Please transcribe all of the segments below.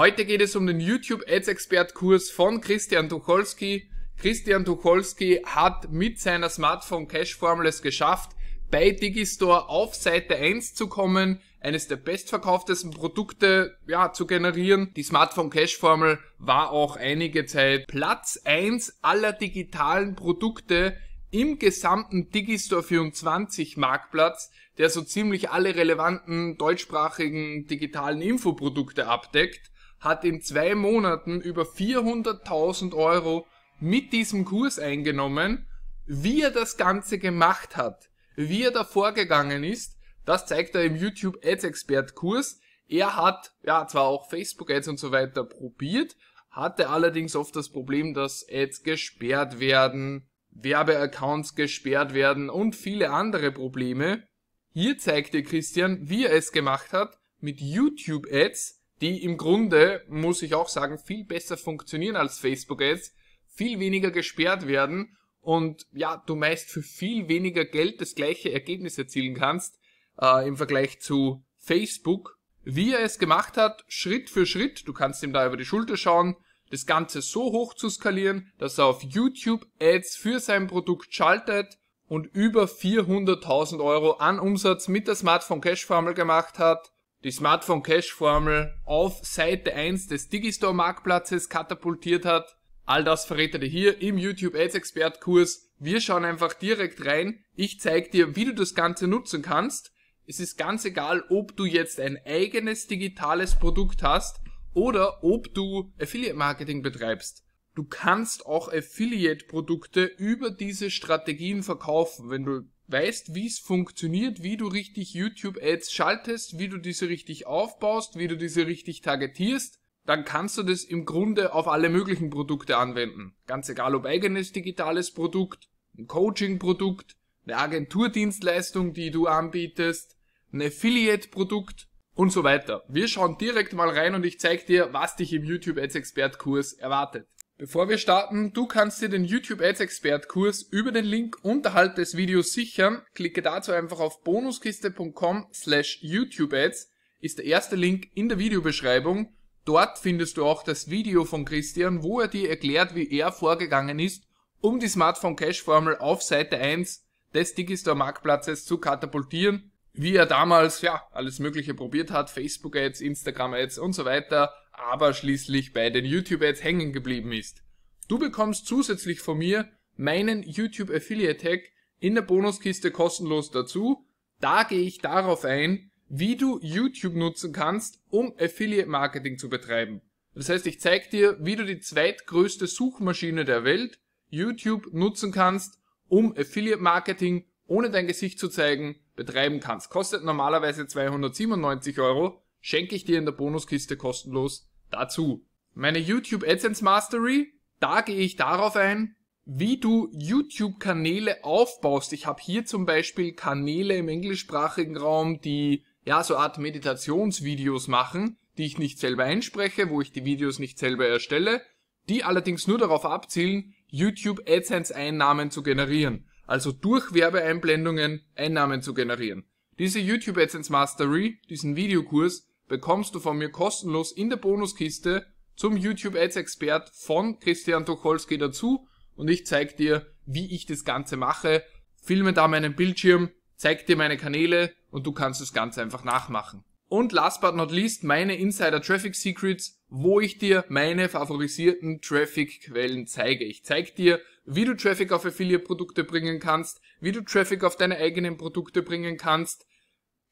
Heute geht es um den YouTube Ads Expert Kurs von Christian Tucholsky. Christian Tucholsky hat mit seiner Smartphone Cash Formel es geschafft, bei Digistore auf Seite 1 zu kommen, eines der bestverkauftesten Produkte ja, zu generieren. Die Smartphone Cash Formel war auch einige Zeit Platz 1 aller digitalen Produkte im gesamten Digistore 24 Marktplatz, der so ziemlich alle relevanten deutschsprachigen digitalen Infoprodukte abdeckt hat in zwei Monaten über 400.000 Euro mit diesem Kurs eingenommen. Wie er das Ganze gemacht hat, wie er da vorgegangen ist, das zeigt er im YouTube Ads Expert Kurs. Er hat ja zwar auch Facebook Ads und so weiter probiert, hatte allerdings oft das Problem, dass Ads gesperrt werden, Werbeaccounts gesperrt werden und viele andere Probleme. Hier zeigte Christian, wie er es gemacht hat mit YouTube Ads die im Grunde, muss ich auch sagen, viel besser funktionieren als Facebook-Ads, viel weniger gesperrt werden und ja, du meist für viel weniger Geld das gleiche Ergebnis erzielen kannst äh, im Vergleich zu Facebook. Wie er es gemacht hat, Schritt für Schritt, du kannst ihm da über die Schulter schauen, das Ganze so hoch zu skalieren, dass er auf YouTube Ads für sein Produkt schaltet und über 400.000 Euro an Umsatz mit der Smartphone Cash Formel gemacht hat die Smartphone Cash Formel auf Seite 1 des Digistore Marktplatzes katapultiert hat. All das verrät er dir hier im YouTube Ads Expert Kurs. Wir schauen einfach direkt rein. Ich zeige dir, wie du das Ganze nutzen kannst. Es ist ganz egal, ob du jetzt ein eigenes digitales Produkt hast oder ob du Affiliate Marketing betreibst. Du kannst auch Affiliate Produkte über diese Strategien verkaufen, wenn du weißt, wie es funktioniert, wie du richtig YouTube-Ads schaltest, wie du diese richtig aufbaust, wie du diese richtig targetierst, dann kannst du das im Grunde auf alle möglichen Produkte anwenden. Ganz egal ob eigenes digitales Produkt, ein Coaching-Produkt, eine Agenturdienstleistung, die du anbietest, ein Affiliate-Produkt und so weiter. Wir schauen direkt mal rein und ich zeige dir, was dich im YouTube Ads Expert Kurs erwartet. Bevor wir starten, du kannst dir den YouTube Ads Expert Kurs über den Link unterhalb des Videos sichern. Klicke dazu einfach auf bonuskiste.com slash YouTube Ads, ist der erste Link in der Videobeschreibung. Dort findest du auch das Video von Christian, wo er dir erklärt, wie er vorgegangen ist, um die Smartphone Cash Formel auf Seite 1 des Digistore Marktplatzes zu katapultieren, wie er damals ja alles mögliche probiert hat, Facebook Ads, Instagram Ads und so weiter, aber schließlich bei den YouTube Ads hängen geblieben ist. Du bekommst zusätzlich von mir meinen YouTube Affiliate Tag in der Bonuskiste kostenlos dazu. Da gehe ich darauf ein, wie du YouTube nutzen kannst, um Affiliate Marketing zu betreiben. Das heißt, ich zeige dir, wie du die zweitgrößte Suchmaschine der Welt, YouTube, nutzen kannst, um Affiliate Marketing ohne dein Gesicht zu zeigen betreiben kannst. Kostet normalerweise 297 Euro, schenke ich dir in der Bonuskiste kostenlos dazu. Meine YouTube AdSense Mastery, da gehe ich darauf ein, wie du YouTube-Kanäle aufbaust. Ich habe hier zum Beispiel Kanäle im englischsprachigen Raum, die ja so Art Meditationsvideos machen, die ich nicht selber einspreche, wo ich die Videos nicht selber erstelle, die allerdings nur darauf abzielen, YouTube AdSense Einnahmen zu generieren, also durch Werbeeinblendungen Einnahmen zu generieren. Diese YouTube AdSense Mastery, diesen Videokurs, bekommst du von mir kostenlos in der Bonuskiste zum YouTube Ads Expert von Christian Tucholsky dazu und ich zeige dir, wie ich das Ganze mache, filme da meinen Bildschirm, zeig dir meine Kanäle und du kannst das Ganze einfach nachmachen. Und last but not least meine Insider Traffic Secrets, wo ich dir meine favorisierten Traffic Quellen zeige. Ich zeige dir, wie du Traffic auf Affiliate Produkte bringen kannst, wie du Traffic auf deine eigenen Produkte bringen kannst,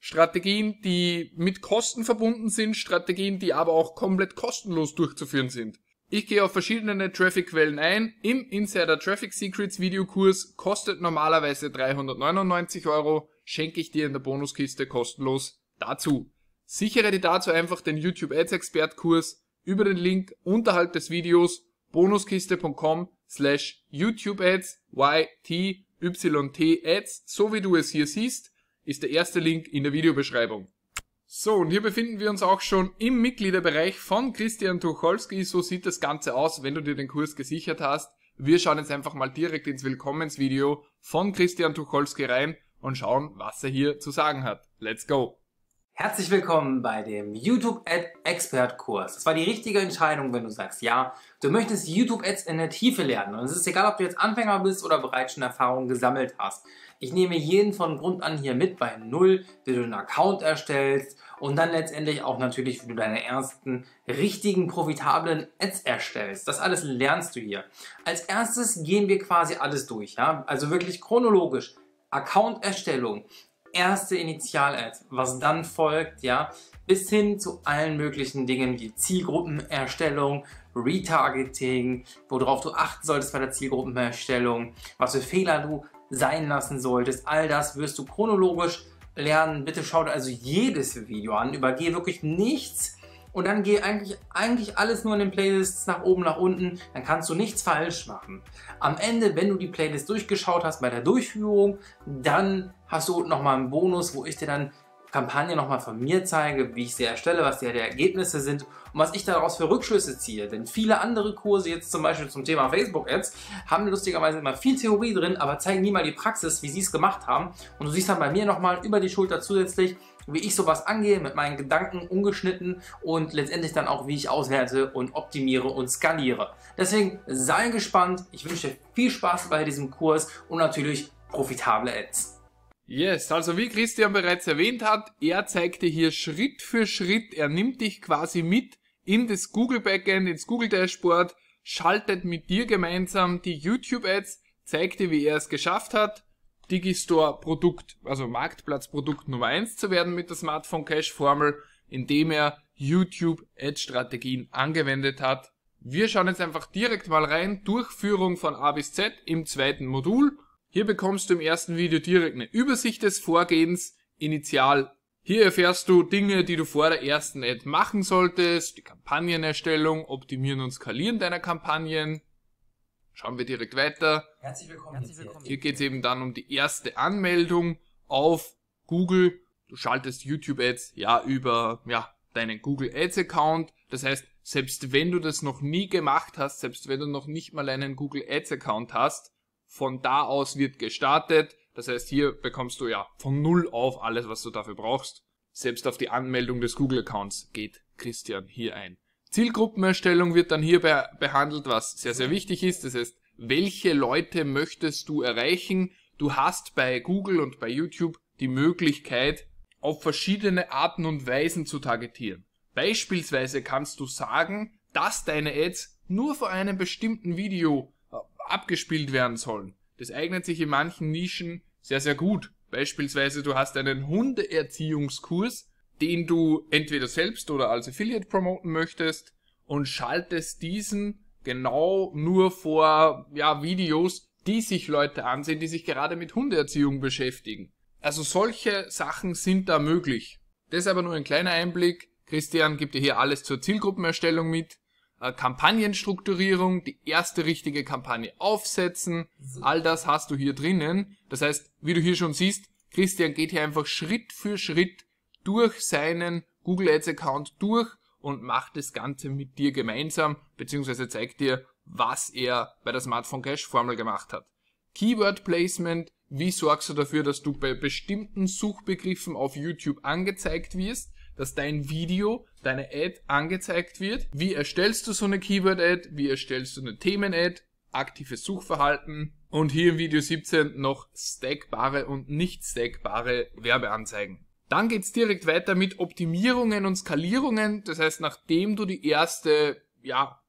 Strategien, die mit Kosten verbunden sind, Strategien, die aber auch komplett kostenlos durchzuführen sind. Ich gehe auf verschiedene Traffic-Quellen ein. Im Insider Traffic Secrets Videokurs kostet normalerweise 399 Euro, schenke ich dir in der Bonuskiste kostenlos dazu. Sichere dir dazu einfach den YouTube Ads Expert Kurs über den Link unterhalb des Videos bonuskiste.com slash YouTube Ads YT YT Ads, so wie du es hier siehst ist der erste Link in der Videobeschreibung. So, und hier befinden wir uns auch schon im Mitgliederbereich von Christian Tucholsky. So sieht das Ganze aus, wenn du dir den Kurs gesichert hast. Wir schauen jetzt einfach mal direkt ins Willkommensvideo von Christian Tucholsky rein und schauen, was er hier zu sagen hat. Let's go! Herzlich willkommen bei dem YouTube Ad Expert Kurs. Das war die richtige Entscheidung, wenn du sagst, ja, du möchtest YouTube Ads in der Tiefe lernen. Und es ist egal, ob du jetzt Anfänger bist oder bereits schon Erfahrungen gesammelt hast. Ich nehme jeden von Grund an hier mit bei Null, wie du einen Account erstellst und dann letztendlich auch natürlich, wie du deine ersten richtigen, profitablen Ads erstellst. Das alles lernst du hier. Als erstes gehen wir quasi alles durch, ja? Also wirklich chronologisch. Account-Erstellung, erste Initial-Ad, was dann folgt, ja, bis hin zu allen möglichen Dingen wie Zielgruppenerstellung, Retargeting, worauf du achten solltest bei der Zielgruppenerstellung, was für Fehler du sein lassen solltest. All das wirst du chronologisch lernen. Bitte schau dir also jedes Video an. Übergehe wirklich nichts und dann geh eigentlich, eigentlich alles nur in den Playlists nach oben, nach unten, dann kannst du nichts falsch machen. Am Ende, wenn du die Playlist durchgeschaut hast bei der Durchführung, dann hast du unten nochmal einen Bonus, wo ich dir dann Kampagne nochmal von mir zeige, wie ich sie erstelle, was die Ergebnisse sind und was ich daraus für Rückschlüsse ziehe. Denn viele andere Kurse, jetzt zum Beispiel zum Thema Facebook-Ads, haben lustigerweise immer viel Theorie drin, aber zeigen nie mal die Praxis, wie sie es gemacht haben. Und du siehst dann bei mir nochmal über die Schulter zusätzlich, wie ich sowas angehe, mit meinen Gedanken ungeschnitten und letztendlich dann auch, wie ich auswerte und optimiere und skaliere. Deswegen sei gespannt. Ich wünsche dir viel Spaß bei diesem Kurs und natürlich profitable Ads. Yes, also wie Christian bereits erwähnt hat, er zeigt dir hier Schritt für Schritt, er nimmt dich quasi mit in das Google Backend, ins Google Dashboard, schaltet mit dir gemeinsam die YouTube Ads, zeigt dir, wie er es geschafft hat, Digistore Produkt, also Marktplatzprodukt Nummer 1 zu werden mit der Smartphone Cash Formel, indem er YouTube Ad Strategien angewendet hat. Wir schauen jetzt einfach direkt mal rein, Durchführung von A bis Z im zweiten Modul. Hier bekommst du im ersten Video direkt eine Übersicht des Vorgehens, initial. Hier erfährst du Dinge, die du vor der ersten Ad machen solltest, die Kampagnenerstellung, Optimieren und Skalieren deiner Kampagnen, Schauen wir direkt weiter. Herzlich willkommen. Herzlich willkommen. Hier geht es eben dann um die erste Anmeldung auf Google. Du schaltest YouTube Ads ja über ja, deinen Google Ads Account. Das heißt, selbst wenn du das noch nie gemacht hast, selbst wenn du noch nicht mal einen Google Ads Account hast, von da aus wird gestartet. Das heißt, hier bekommst du ja von null auf alles, was du dafür brauchst. Selbst auf die Anmeldung des Google Accounts geht Christian hier ein. Zielgruppenerstellung wird dann hierbei behandelt, was sehr, sehr wichtig ist. Das heißt, welche Leute möchtest du erreichen? Du hast bei Google und bei YouTube die Möglichkeit, auf verschiedene Arten und Weisen zu targetieren. Beispielsweise kannst du sagen, dass deine Ads nur vor einem bestimmten Video äh, abgespielt werden sollen. Das eignet sich in manchen Nischen sehr, sehr gut. Beispielsweise du hast einen Hundeerziehungskurs den du entweder selbst oder als Affiliate promoten möchtest und schaltest diesen genau nur vor ja, Videos, die sich Leute ansehen, die sich gerade mit Hundeerziehung beschäftigen. Also solche Sachen sind da möglich. Das ist aber nur ein kleiner Einblick. Christian gibt dir hier alles zur Zielgruppenerstellung mit. Äh, Kampagnenstrukturierung, die erste richtige Kampagne aufsetzen, all das hast du hier drinnen. Das heißt, wie du hier schon siehst, Christian geht hier einfach Schritt für Schritt durch seinen Google Ads Account durch und macht das Ganze mit dir gemeinsam, beziehungsweise zeigt dir, was er bei der Smartphone Cash Formel gemacht hat. Keyword Placement, wie sorgst du dafür, dass du bei bestimmten Suchbegriffen auf YouTube angezeigt wirst, dass dein Video, deine Ad angezeigt wird? Wie erstellst du so eine Keyword-Ad? Wie erstellst du eine Themen-Ad? Aktives Suchverhalten und hier im Video 17 noch stackbare und nicht stackbare Werbeanzeigen. Dann geht's direkt weiter mit Optimierungen und Skalierungen. Das heißt, nachdem du die erste ja,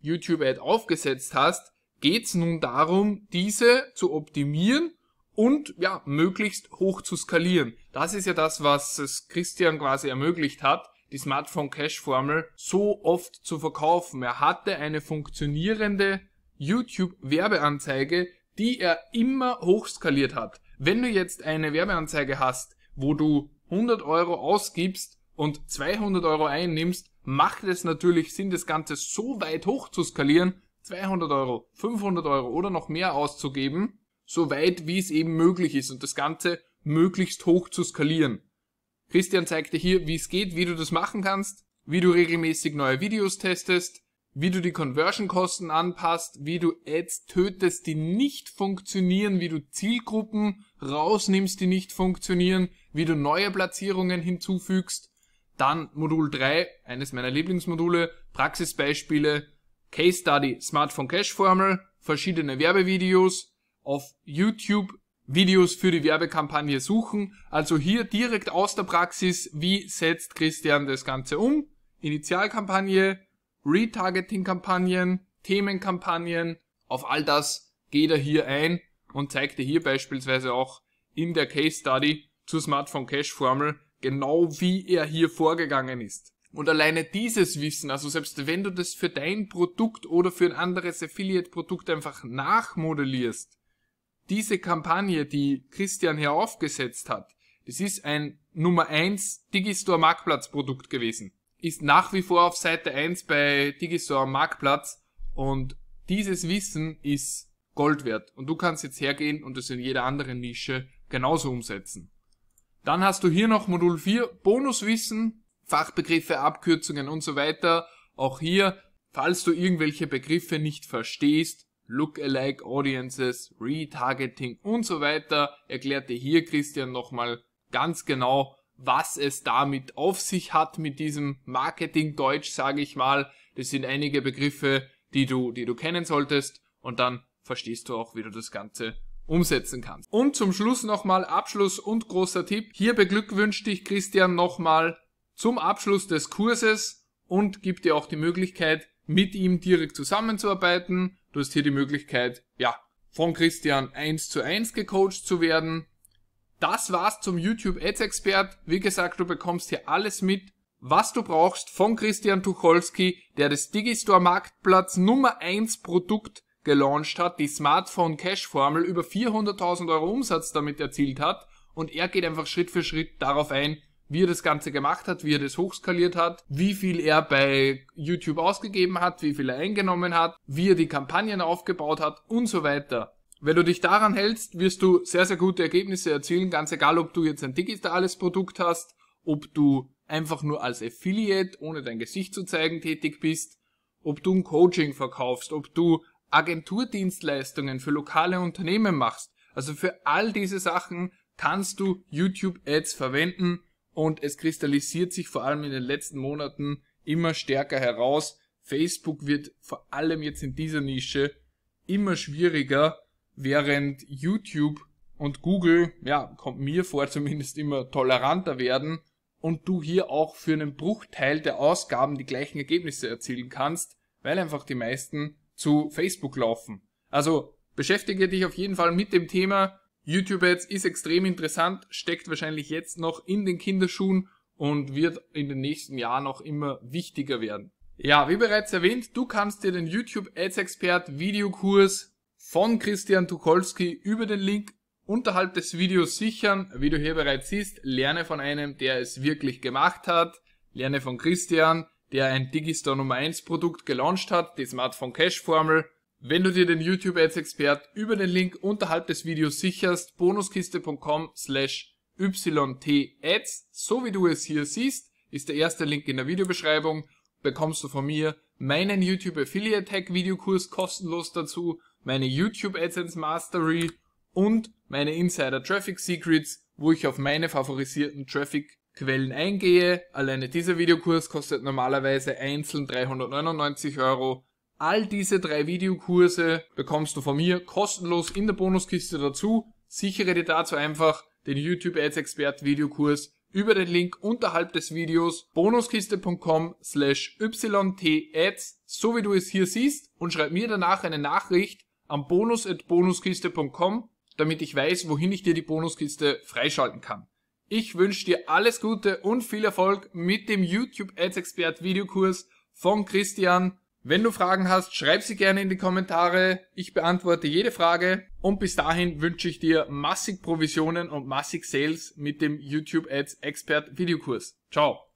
YouTube-Ad aufgesetzt hast, geht's nun darum, diese zu optimieren und ja, möglichst hoch zu skalieren. Das ist ja das, was es Christian quasi ermöglicht hat, die Smartphone Cash Formel so oft zu verkaufen. Er hatte eine funktionierende YouTube Werbeanzeige, die er immer hochskaliert hat. Wenn du jetzt eine Werbeanzeige hast, wo du 100 Euro ausgibst und 200 Euro einnimmst, macht es natürlich Sinn, das Ganze so weit hoch zu skalieren, 200 Euro, 500 Euro oder noch mehr auszugeben, so weit wie es eben möglich ist und das Ganze möglichst hoch zu skalieren. Christian zeigt dir hier, wie es geht, wie du das machen kannst, wie du regelmäßig neue Videos testest, wie du die Conversion-Kosten anpasst, wie du Ads tötest, die nicht funktionieren, wie du Zielgruppen rausnimmst, die nicht funktionieren, wie du neue Platzierungen hinzufügst. Dann Modul 3, eines meiner Lieblingsmodule, Praxisbeispiele, Case Study, Smartphone Cash Formel, verschiedene Werbevideos, auf YouTube Videos für die Werbekampagne suchen. Also hier direkt aus der Praxis, wie setzt Christian das Ganze um? Initialkampagne, Retargeting-Kampagnen, Themenkampagnen, auf all das geht er hier ein und zeigt dir hier beispielsweise auch in der Case Study, zur Smartphone Cash Formel, genau wie er hier vorgegangen ist. Und alleine dieses Wissen, also selbst wenn du das für dein Produkt oder für ein anderes Affiliate-Produkt einfach nachmodellierst, diese Kampagne, die Christian hier aufgesetzt hat, das ist ein Nummer 1 Digistore Marktplatz Produkt gewesen. Ist nach wie vor auf Seite 1 bei Digistore Marktplatz und dieses Wissen ist Gold wert. Und du kannst jetzt hergehen und das in jeder anderen Nische genauso umsetzen. Dann hast du hier noch Modul 4 Bonuswissen, Fachbegriffe, Abkürzungen und so weiter. Auch hier, falls du irgendwelche Begriffe nicht verstehst, Lookalike Audiences, Retargeting und so weiter, erklärt dir hier Christian nochmal ganz genau, was es damit auf sich hat mit diesem Marketing-Deutsch, sage ich mal. Das sind einige Begriffe, die du, die du kennen solltest und dann verstehst du auch, wie du das Ganze umsetzen kannst. Und zum Schluss nochmal Abschluss und großer Tipp. Hier beglückwünscht dich Christian nochmal zum Abschluss des Kurses und gibt dir auch die Möglichkeit, mit ihm direkt zusammenzuarbeiten. Du hast hier die Möglichkeit, ja, von Christian eins zu eins gecoacht zu werden. Das war's zum YouTube Ads Expert. Wie gesagt, du bekommst hier alles mit, was du brauchst von Christian Tucholsky, der das Digistore Marktplatz Nummer eins Produkt gelauncht hat, die Smartphone Cash Formel über 400.000 Euro Umsatz damit erzielt hat und er geht einfach Schritt für Schritt darauf ein, wie er das Ganze gemacht hat, wie er das hochskaliert hat, wie viel er bei YouTube ausgegeben hat, wie viel er eingenommen hat, wie er die Kampagnen aufgebaut hat und so weiter. Wenn du dich daran hältst, wirst du sehr, sehr gute Ergebnisse erzielen, ganz egal, ob du jetzt ein digitales Produkt hast, ob du einfach nur als Affiliate, ohne dein Gesicht zu zeigen, tätig bist, ob du ein Coaching verkaufst, ob du Agenturdienstleistungen für lokale Unternehmen machst, also für all diese Sachen kannst du YouTube Ads verwenden und es kristallisiert sich vor allem in den letzten Monaten immer stärker heraus. Facebook wird vor allem jetzt in dieser Nische immer schwieriger, während YouTube und Google, ja, kommt mir vor, zumindest immer toleranter werden und du hier auch für einen Bruchteil der Ausgaben die gleichen Ergebnisse erzielen kannst, weil einfach die meisten zu Facebook laufen. Also beschäftige dich auf jeden Fall mit dem Thema. YouTube Ads ist extrem interessant, steckt wahrscheinlich jetzt noch in den Kinderschuhen und wird in den nächsten Jahren auch immer wichtiger werden. Ja, wie bereits erwähnt, du kannst dir den YouTube Ads Expert Videokurs von Christian Tucholsky über den Link unterhalb des Videos sichern. Wie du hier bereits siehst, lerne von einem, der es wirklich gemacht hat, lerne von Christian, der ein Digistore Nummer 1 Produkt gelauncht hat, die Smartphone Cash Formel. Wenn du dir den YouTube Ads Expert über den Link unterhalb des Videos sicherst, bonuskiste.com slash ytads, so wie du es hier siehst, ist der erste Link in der Videobeschreibung, bekommst du von mir meinen YouTube Affiliate Hack Videokurs kostenlos dazu, meine YouTube AdSense Mastery und meine Insider Traffic Secrets, wo ich auf meine favorisierten Traffic Quellen eingehe. Alleine dieser Videokurs kostet normalerweise einzeln 399 Euro. All diese drei Videokurse bekommst du von mir kostenlos in der Bonuskiste dazu. Sichere dir dazu einfach den YouTube Ads Expert Videokurs über den Link unterhalb des Videos bonuskiste.com slash ytads, so wie du es hier siehst, und schreib mir danach eine Nachricht am bonus.bonuskiste.com, damit ich weiß, wohin ich dir die Bonuskiste freischalten kann. Ich wünsche dir alles Gute und viel Erfolg mit dem YouTube Ads Expert Videokurs von Christian. Wenn du Fragen hast, schreib sie gerne in die Kommentare. Ich beantworte jede Frage und bis dahin wünsche ich dir massig Provisionen und massig Sales mit dem YouTube Ads Expert Videokurs. Ciao.